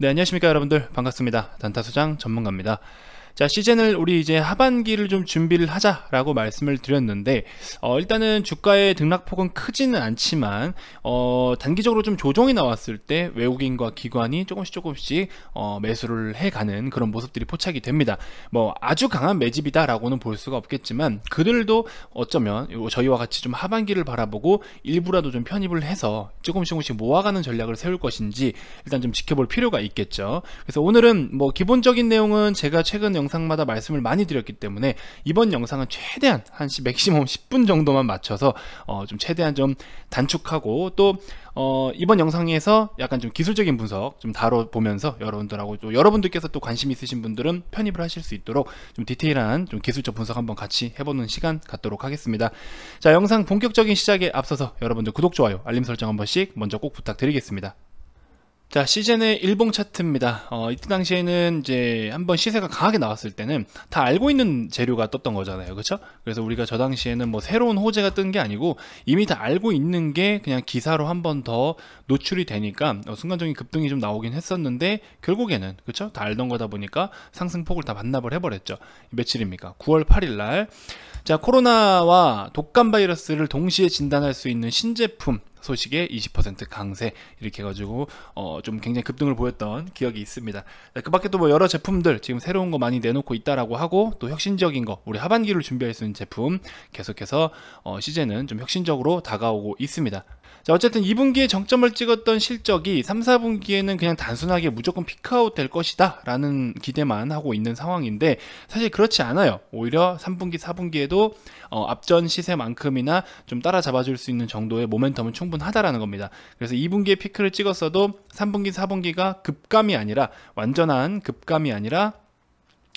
네, 안녕하십니까 여러분들 반갑습니다. 단타수장 전문가입니다. 자 시즌을 우리 이제 하반기를 좀 준비를 하자라고 말씀을 드렸는데 어, 일단은 주가의 등락폭은 크지는 않지만 어, 단기적으로 좀 조정이 나왔을 때 외국인과 기관이 조금씩 조금씩 어, 매수를 해가는 그런 모습들이 포착이 됩니다. 뭐 아주 강한 매집이다라고는 볼 수가 없겠지만 그들도 어쩌면 저희와 같이 좀 하반기를 바라보고 일부라도 좀 편입을 해서 조금씩 조금씩 모아가는 전략을 세울 것인지 일단 좀 지켜볼 필요가 있겠죠. 그래서 오늘은 뭐 기본적인 내용은 제가 최근 영상 영상마다 말씀을 많이 드렸기 때문에 이번 영상은 최대한 한 시, 맥시멈 10분 정도만 맞춰서 어, 좀 최대한 좀 단축하고 또 어, 이번 영상에서 약간 좀 기술적인 분석 좀 다뤄보면서 여러분들하고 또 여러분들께서 또 관심 있으신 분들은 편입을 하실 수 있도록 좀 디테일한 좀 기술적 분석 한번 같이 해보는 시간 갖도록 하겠습니다. 자 영상 본격적인 시작에 앞서서 여러분들 구독, 좋아요, 알림 설정 한 번씩 먼저 꼭 부탁드리겠습니다. 자 시즌의 일봉 차트입니다. 어, 이때 당시에는 이제 한번 시세가 강하게 나왔을 때는 다 알고 있는 재료가 떴던 거잖아요, 그렇죠? 그래서 우리가 저 당시에는 뭐 새로운 호재가 뜬 게 아니고 이미 다 알고 있는 게 그냥 기사로 한번더 노출이 되니까 어, 순간적인 급등이 좀 나오긴 했었는데 결국에는 그렇죠? 다 알던 거다 보니까 상승폭을 다 반납을 해버렸죠. 며칠입니까? 9월 8일 날. 자 코로나와 독감 바이러스를 동시에 진단할 수 있는 신제품 소식에 20% 강세 이렇게 해가지고 어좀 굉장히 급등을 보였던 기억이 있습니다. 네, 그 밖에 도뭐 여러 제품들 지금 새로운 거 많이 내놓고 있다라고 하고 또 혁신적인 거 우리 하반기를 준비할 수 있는 제품 계속해서 어 시제는 좀 혁신적으로 다가오고 있습니다. 자, 어쨌든 2분기에 정점을 찍었던 실적이 3, 4분기에는 그냥 단순하게 무조건 피크아웃 될 것이다 라는 기대만 하고 있는 상황인데 사실 그렇지 않아요. 오히려 3분기, 4분기에도 어, 앞전 시세만큼이나 좀 따라잡아줄 수 있는 정도의 모멘텀은 충분하다라는 겁니다. 그래서 2분기에 피크를 찍었어도 3분기, 4분기가 급감이 아니라 완전한 급감이 아니라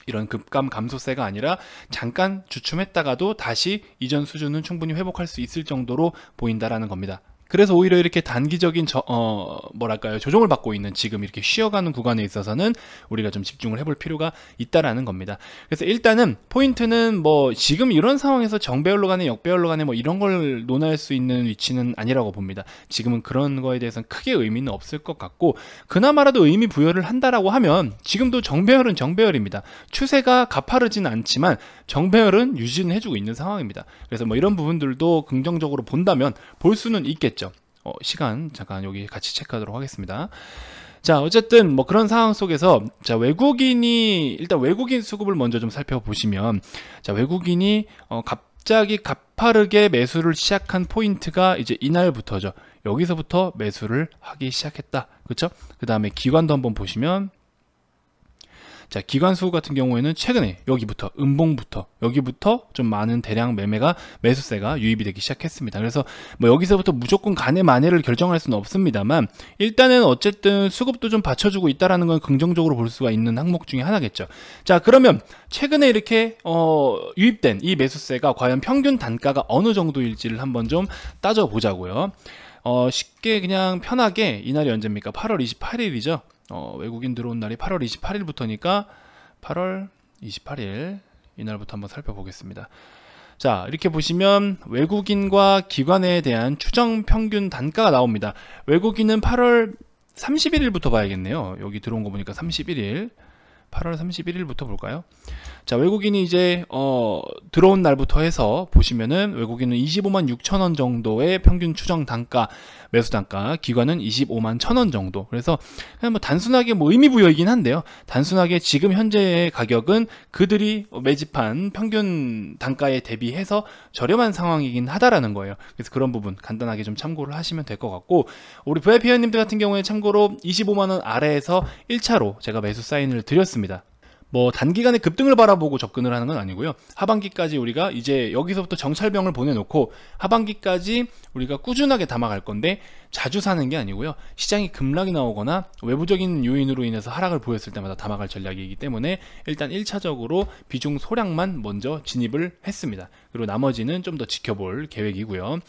이런 급감 감소세가 아니라 잠깐 주춤했다가도 다시 이전 수준은 충분히 회복할 수 있을 정도로 보인다라는 겁니다. 그래서 오히려 이렇게 단기적인 저, 어, 뭐랄까요 조정을 받고 있는 지금 이렇게 쉬어가는 구간에 있어서는 우리가 좀 집중을 해볼 필요가 있다라는 겁니다. 그래서 일단은 포인트는 뭐 지금 이런 상황에서 정배열로 가네 역배열로 가네 뭐 이런 걸 논할 수 있는 위치는 아니라고 봅니다. 지금은 그런 거에 대해서는 크게 의미는 없을 것 같고 그나마라도 의미 부여를 한다라고 하면 지금도 정배열은 정배열입니다. 추세가 가파르진 않지만 정배열은 유지는 해주고 있는 상황입니다. 그래서 뭐 이런 부분들도 긍정적으로 본다면 볼 수는 있겠죠. 어, 시간 잠깐 여기 같이 체크하도록 하겠습니다. 자, 어쨌든 뭐 그런 상황 속에서 자, 외국인이 일단 외국인 수급을 먼저 좀 살펴보시면 자, 외국인이 어, 갑자기 가파르게 매수를 시작한 포인트가 이제 이날부터죠. 여기서부터 매수를 하기 시작했다. 그렇죠? 그다음에 기관도 한번 보시면 자 기관수 같은 경우에는 최근에 여기부터 음봉부터 여기부터 좀 많은 대량 매매가 매수세가 유입이 되기 시작했습니다. 그래서 뭐 여기서부터 무조건 간의만회를 결정할 수는 없습니다만 일단은 어쨌든 수급도 좀 받쳐주고 있다라는 건 긍정적으로 볼 수가 있는 항목 중에 하나겠죠. 자 그러면 최근에 이렇게 어, 유입된 이 매수세가 과연 평균 단가가 어느 정도일지를 한번 좀 따져보자고요. 어, 쉽게 그냥 편하게 이날이 언제입니까? 8월 28일이죠. 어, 외국인 들어온 날이 8월 28일부터니까 8월 28일 이날부터 한번 살펴보겠습니다. 자 이렇게 보시면 외국인과 기관에 대한 추정 평균 단가가 나옵니다. 외국인은 8월 31일부터 봐야겠네요. 여기 들어온 거 보니까 31일 8월 31일부터 볼까요? 자, 외국인이 이제 어, 들어온 날부터 해서 보시면은 외국인은 25만 6천 원 정도의 평균 추정 단가 매수 단가, 기관은 25만 1천 원 정도. 그래서 그냥 뭐 단순하게 뭐 의미 부여이긴 한데요. 단순하게 지금 현재의 가격은 그들이 매집한 평균 단가에 대비해서 저렴한 상황이긴 하다라는 거예요. 그래서 그런 부분 간단하게 좀 참고를 하시면 될 것 같고 우리 VIP원님들 같은 경우에 참고로 25만 원 아래에서 1차로 제가 매수 사인을 드렸습니다. 있습니다. 뭐 단기간에 급등을 바라보고 접근을 하는 건 아니고요. 하반기까지 우리가 이제 여기서부터 정찰병을 보내놓고 하반기까지 우리가 꾸준하게 담아갈 건데 자주 사는 게 아니고요. 시장이 급락이 나오거나 외부적인 요인으로 인해서 하락을 보였을 때마다 담아갈 전략이기 때문에 일단 1차적으로 비중 소량만 먼저 진입을 했습니다. 그리고 나머지는 좀 더 지켜볼 계획이고요.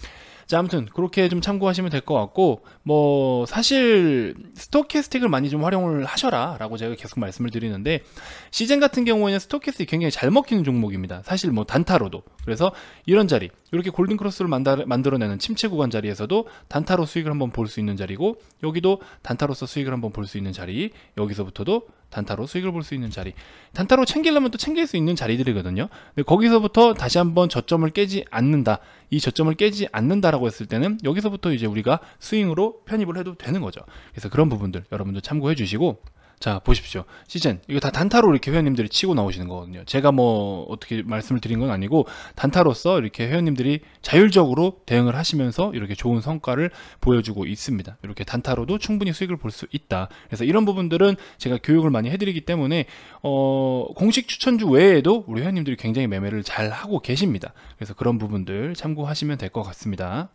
자, 아무튼 그렇게 좀 참고하시면 될 것 같고 뭐 사실 스토캐스틱을 많이 좀 활용을 하셔라 라고 제가 계속 말씀을 드리는데 시즌 같은 경우에는 스토캐스틱이 굉장히 잘 먹히는 종목입니다 사실 뭐 단타로도 그래서 이런 자리 이렇게 골든크로스를 만들어내는 침체 구간 자리에서도 단타로 수익을 한번 볼 수 있는 자리고 여기도 단타로서 수익을 한번 볼 수 있는 자리 여기서부터도 단타로 수익을 볼 수 있는 자리 단타로 챙기려면 또 챙길 수 있는 자리들이거든요 근데 거기서부터 다시 한번 저점을 깨지 않는다 이 저점을 깨지 않는다라고 했을 때는 여기서부터 이제 우리가 스윙으로 편입을 해도 되는 거죠 그래서 그런 부분들 여러분도 참고해 주시고 자 보십시오 시즌 이거 다 단타로 이렇게 회원님들이 치고 나오시는 거거든요 제가 뭐 어떻게 말씀을 드린 건 아니고 단타로서 이렇게 회원님들이 자율적으로 대응을 하시면서 이렇게 좋은 성과를 보여주고 있습니다 이렇게 단타로도 충분히 수익을 볼 수 있다 그래서 이런 부분들은 제가 교육을 많이 해드리기 때문에 어, 공식 추천주 외에도 우리 회원님들이 굉장히 매매를 잘 하고 계십니다 그래서 그런 부분들 참고하시면 될 것 같습니다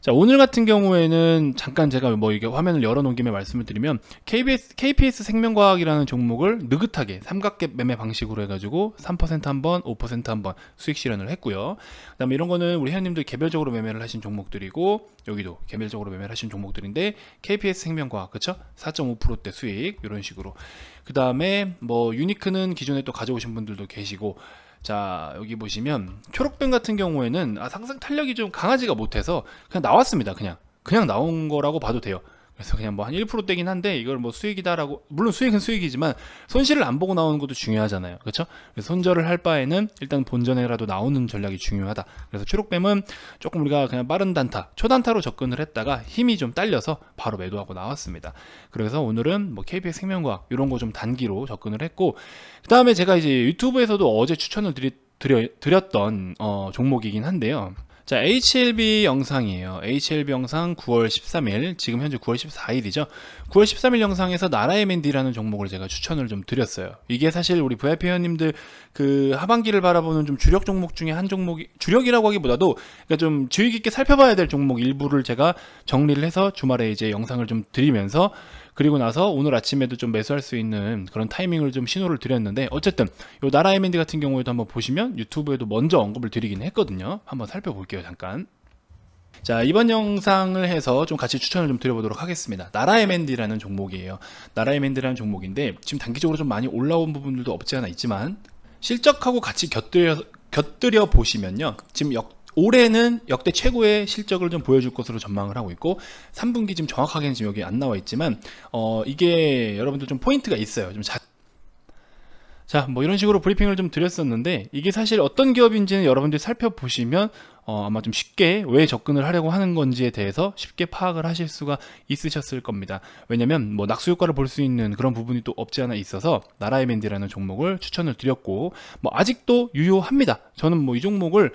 자, 오늘 같은 경우에는 잠깐 제가 뭐 이게 화면을 열어놓은 김에 말씀을 드리면 KBS, KPS 생명과학이라는 종목을 느긋하게 삼각계 매매 방식으로 해가지고 3% 한번, 5% 한번 수익 실현을 했고요. 그 다음에 이런 거는 우리 회원님들 개별적으로 매매를 하신 종목들이고 여기도 개별적으로 매매를 하신 종목들인데 KPS 생명과학, 그쵸? 4.5%대 수익 이런 식으로 그 다음에 뭐 유니크는 기존에 또 가져오신 분들도 계시고 자 여기 보시면 초록뱀 같은 경우에는 아, 상승 탄력이 좀 강하지가 못해서 그냥 나왔습니다 그냥 그냥 나온 거라고 봐도 돼요 그래서 그냥 뭐 한 1%대긴 한데 이걸 뭐 수익이다라고 물론 수익은 수익이지만 손실을 안 보고 나오는 것도 중요하잖아요. 그렇죠? 손절을 할 바에는 일단 본전에라도 나오는 전략이 중요하다. 그래서 추록뱀은 조금 우리가 그냥 빠른 단타, 초단타로 접근을 했다가 힘이 좀 딸려서 바로 매도하고 나왔습니다. 그래서 오늘은 뭐 KPX 생명과학 이런 거 좀 단기로 접근을 했고 그다음에 제가 이제 유튜브에서도 어제 추천을 드렸 드렸던 어, 종목이긴 한데요. 자, HLB 영상이에요. HLB 영상 9월 13일, 지금 현재 9월 14일이죠. 9월 13일 영상에서 나라의 맨디라는 종목을 제가 추천을 좀 드렸어요. 이게 사실 우리 VIP 회원님들 그 하반기를 바라보는 좀 주력 종목 중에 한 종목이, 주력이라고 하기보다도 그러니까 좀 주의 깊게 살펴봐야 될 종목 일부를 제가 정리를 해서 주말에 이제 영상을 좀 드리면서 그리고 나서 오늘 아침에도 좀 매수할 수 있는 그런 타이밍을 좀 신호를 드렸는데 어쨌든 요 나라 M&D 같은 경우에도 한번 보시면 유튜브에도 먼저 언급을 드리긴 했거든요. 한번 살펴볼게요. 잠깐. 자 이번 영상을 해서 좀 같이 추천을 좀 드려보도록 하겠습니다 나라 M&D라는 종목이에요 나라 M&D라는 종목인데 지금 단기적으로 좀 많이 올라온 부분들도 없지 않아 있지만 실적하고 같이 곁들여, 곁들여 보시면요 지금 역 올해는 역대 최고의 실적을 좀 보여줄 것으로 전망을 하고 있고 3분기 지금 정확하게는 지금 여기 안 나와 있지만 어 이게 여러분들 좀 포인트가 있어요. 좀 자, 자, 뭐 이런 식으로 브리핑을 좀 드렸었는데 이게 사실 어떤 기업인지는 여러분들이 살펴보시면 어, 아마 좀 쉽게 왜 접근을 하려고 하는 건지에 대해서 쉽게 파악을 하실 수가 있으셨을 겁니다. 왜냐면 뭐 낙수 효과를 볼 수 있는 그런 부분이 또 없지 않아 있어서 나라의 밴디라는 종목을 추천을 드렸고 뭐 아직도 유효합니다. 저는 뭐 이 종목을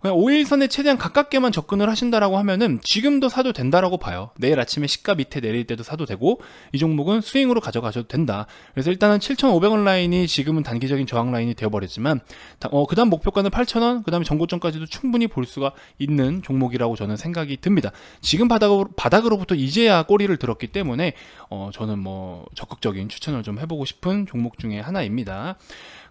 그냥 5일선에 최대한 가깝게만 접근을 하신다라고 하면은 지금도 사도 된다라고 봐요. 내일 아침에 시가 밑에 내릴 때도 사도 되고 이 종목은 스윙으로 가져가셔도 된다. 그래서 일단은 7,500원 라인이 지금은 단기적인 저항 라인이 되어버렸지만 어, 그다음 목표가는 8,000원, 그다음에 전고점까지도 충분히 볼 수가 있는 종목이라고 저는 생각이 듭니다. 지금 바닥으로, 바닥으로부터 이제야 꼬리를 들었기 때문에 어, 저는 뭐 적극적인 추천을 좀 해보고 싶은 종목 중에 하나입니다.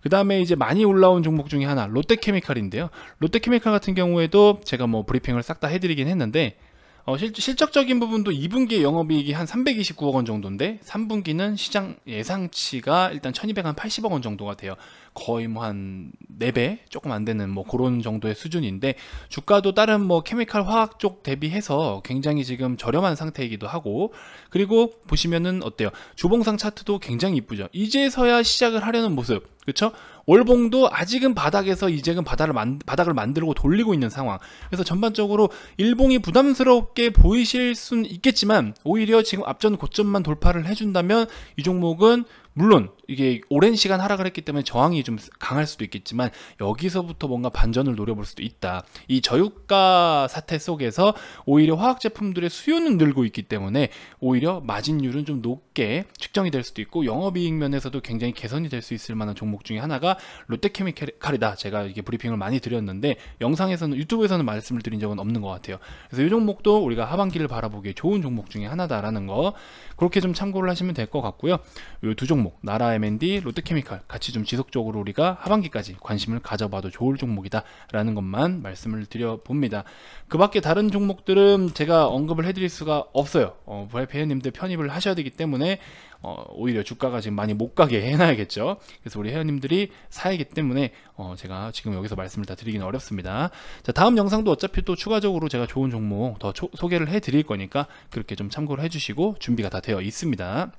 그 다음에 이제 많이 올라온 종목 중에 하나 롯데케미칼인데요. 롯데케미칼 같은 경우에도 제가 뭐 브리핑을 싹 다 해드리긴 했는데 어, 실, 실적적인 부분도 2분기 영업이익이 한 329억 원 정도인데 3분기는 시장 예상치가 일단 1280억 원 정도가 돼요. 거의 뭐 한 4배 조금 안 되는 뭐 그런 정도의 수준인데 주가도 다른 뭐 케미칼 화학 쪽 대비해서 굉장히 지금 저렴한 상태이기도 하고 그리고 보시면은 어때요 주봉상 차트도 굉장히 이쁘죠 이제서야 시작을 하려는 모습 그쵸 월봉도 아직은 바닥에서 이제는 바닥을, 만, 바닥을 만들고 돌리고 있는 상황 그래서 전반적으로 일봉이 부담스럽게 보이실 순 있겠지만 오히려 지금 앞전 고점만 돌파를 해준다면 이 종목은 물론 이게 오랜 시간 하락을 했기 때문에 저항이 좀 강할 수도 있겠지만 여기서부터 뭔가 반전을 노려볼 수도 있다. 이 저유가 사태 속에서 오히려 화학 제품들의 수요는 늘고 있기 때문에 오히려 마진율은 좀 높게 측정이 될 수도 있고 영업이익 면에서도 굉장히 개선이 될 수 있을 만한 종목 중에 하나가 롯데케미칼이다. 제가 이게 브리핑을 많이 드렸는데 영상에서는 유튜브에서는 말씀을 드린 적은 없는 것 같아요. 그래서 이 종목도 우리가 하반기를 바라보기에 좋은 종목 중에 하나다라는 거 그렇게 좀 참고를 하시면 될 것 같고요. 이 두 종목 나라의 M&D, 로데케미칼 같이 좀 지속적으로 우리가 하반기까지 관심을 가져봐도 좋을 종목이다라는 것만 말씀을 드려봅니다. 그 밖에 다른 종목들은 제가 언급을 해드릴 수가 없어요. 어, 회원님들 편입을 하셔야 되기 때문에 어, 오히려 주가가 지금 많이 못 가게 해놔야겠죠. 그래서 우리 회원님들이 사야기 때문에 어, 제가 지금 여기서 말씀을 다 드리기는 어렵습니다. 자, 다음 영상도 어차피 또 추가적으로 제가 좋은 종목 더 초, 소개를 해드릴 거니까 그렇게 좀 참고를 해주시고 준비가 다 되어 있습니다.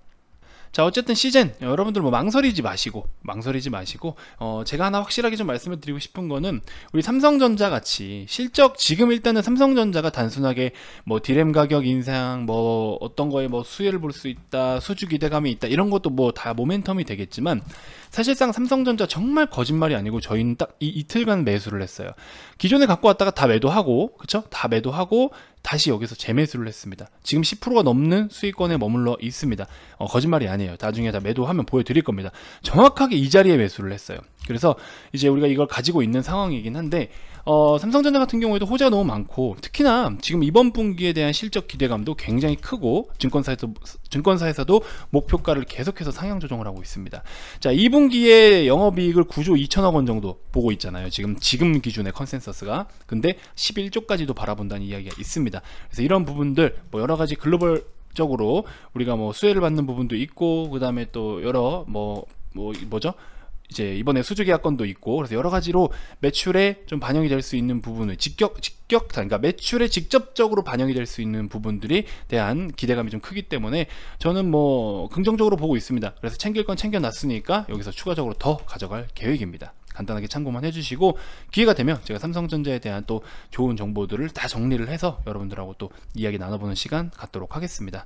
자 어쨌든 시즌 여러분들 뭐 망설이지 마시고 망설이지 마시고 어 제가 하나 확실하게 좀 말씀을 드리고 싶은 거는 우리 삼성전자 같이 실적 지금 일단은 삼성전자가 단순하게 뭐 디램 가격 인상 뭐 어떤 거에 뭐 수혜를 볼 수 있다 수주 기대감이 있다 이런 것도 뭐 다 모멘텀이 되겠지만 사실상 삼성전자 정말 거짓말이 아니고 저희는 딱 이, 이틀간 매수를 했어요. 기존에 갖고 왔다가 다 매도하고 그쵸? 다 매도하고 다시 여기서 재매수를 했습니다. 지금 10%가 넘는 수익권에 머물러 있습니다. 어, 거짓말이 아니에요. 나중에 다 매도하면 보여드릴 겁니다. 정확하게 이 자리에 매수를 했어요. 그래서 이제 우리가 이걸 가지고 있는 상황이긴 한데 어, 삼성전자 같은 경우에도 호재가 너무 많고 특히나 지금 이번 분기에 대한 실적 기대감도 굉장히 크고 증권사에서 증권사에서도 목표가를 계속해서 상향 조정을 하고 있습니다. 자, 2분기에 영업이익을 9조 2천억 원 정도 보고 있잖아요. 지금 지금 기준의 컨센서스가 근데 11조까지도 바라본다는 이야기가 있습니다. 그래서 이런 부분들 뭐 여러 가지 글로벌 적으로 우리가 뭐 수혜를 받는 부분도 있고 그 다음에 또 여러 뭐, 뭐 뭐죠 이제 이번에 수주 계약건도 있고 그래서 여러 가지로 매출에 좀 반영이 될 수 있는 부분을 직격 직격 그러니까 매출에 직접적으로 반영이 될 수 있는 부분들이 대한 기대감이 좀 크기 때문에 저는 뭐 긍정적으로 보고 있습니다. 그래서 챙길 건 챙겨놨으니까 여기서 추가적으로 더 가져갈 계획입니다. 간단하게 참고만 해주시고 기회가 되면 제가 삼성전자에 대한 또 좋은 정보들을 다 정리를 해서 여러분들하고 또 이야기 나눠보는 시간 갖도록 하겠습니다.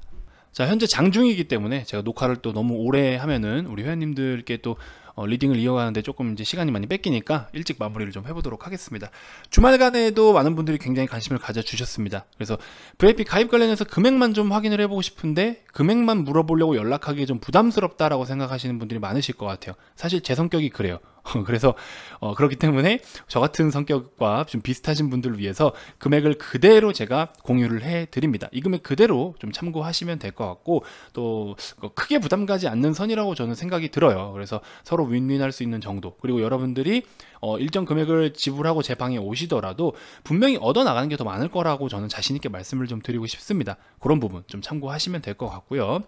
자 현재 장중이기 때문에 제가 녹화를 또 너무 오래 하면은 우리 회원님들께 또 어, 리딩을 이어가는데 조금 이제 시간이 많이 뺏기니까 일찍 마무리를 좀 해보도록 하겠습니다. 주말간에도 많은 분들이 굉장히 관심을 가져주셨습니다. 그래서 VIP 가입 관련해서 금액만 좀 확인을 해보고 싶은데 금액만 물어보려고 연락하기 에좀 부담스럽다라고 생각하시는 분들이 많으실 것 같아요. 사실 제 성격이 그래요. 그래서 어, 그렇기 때문에 저 같은 성격과 좀 비슷하신 분들을 위해서 금액을 그대로 제가 공유를 해 드립니다. 이 금액 그대로 좀 참고하시면 될 것 같고 또 그 크게 부담 가지 않는 선이라고 저는 생각이 들어요. 그래서 서로 서로 윈윈할 수 있는 정도 그리고 여러분들이 어, 일정 금액을 지불하고 제 방에 오시더라도 분명히 얻어 나가는 게 더 많을 거라고 저는 자신 있게 말씀을 좀 드리고 싶습니다. 그런 부분 좀 참고하시면 될 것 같고요.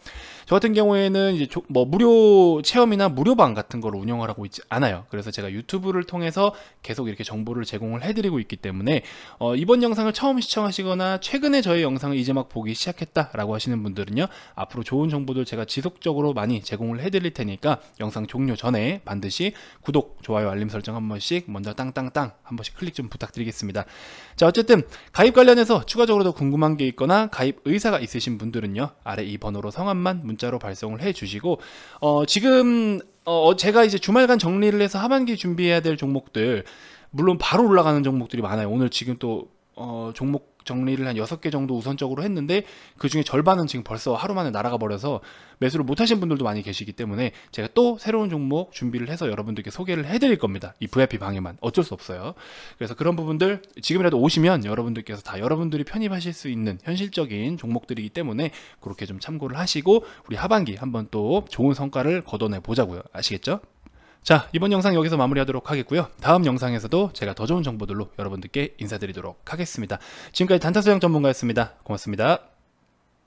저 같은 경우에는 이제 뭐 무료 체험이나 무료 방 같은 걸 운영을 하고 있지 않아요. 그래서 제가 유튜브를 통해서 계속 이렇게 정보를 제공을 해드리고 있기 때문에 어, 이번 영상을 처음 시청하시거나 최근에 저의 영상을 이제 막 보기 시작했다라고 하시는 분들은요 앞으로 좋은 정보들 제가 지속적으로 많이 제공을 해드릴 테니까 영상 종료 전에 네, 반드시 구독, 좋아요, 알림 설정 한 번씩 먼저 땅땅땅 한 번씩 클릭 좀 부탁드리겠습니다. 자 어쨌든 가입 관련해서 추가적으로 더 궁금한 게 있거나 가입 의사가 있으신 분들은요 아래 이 번호로 성함만 문자로 발송을 해주시고 어, 지금 어, 어, 제가 이제 주말간 정리를 해서 하반기 준비해야 될 종목들 물론 바로 올라가는 종목들이 많아요. 오늘 지금 또 어, 종목 정리를 한 6개 정도 우선적으로 했는데 그 중에 절반은 지금 벌써 하루 만에 날아가 버려서 매수를 못 하신 분들도 많이 계시기 때문에 제가 또 새로운 종목 준비를 해서 여러분들께 소개를 해드릴 겁니다. 이 VIP 방에만 어쩔 수 없어요. 그래서 그런 부분들 지금이라도 오시면 여러분들께서 다 여러분들이 편입하실 수 있는 현실적인 종목들이기 때문에 그렇게 좀 참고를 하시고 우리 하반기 한번 또 좋은 성과를 거둬내 보자고요. 아시겠죠? 자 이번 영상 여기서 마무리하도록 하겠고요 다음 영상에서도 제가 더 좋은 정보들로 여러분들께 인사드리도록 하겠습니다 지금까지 단타소양 전문가였습니다 고맙습니다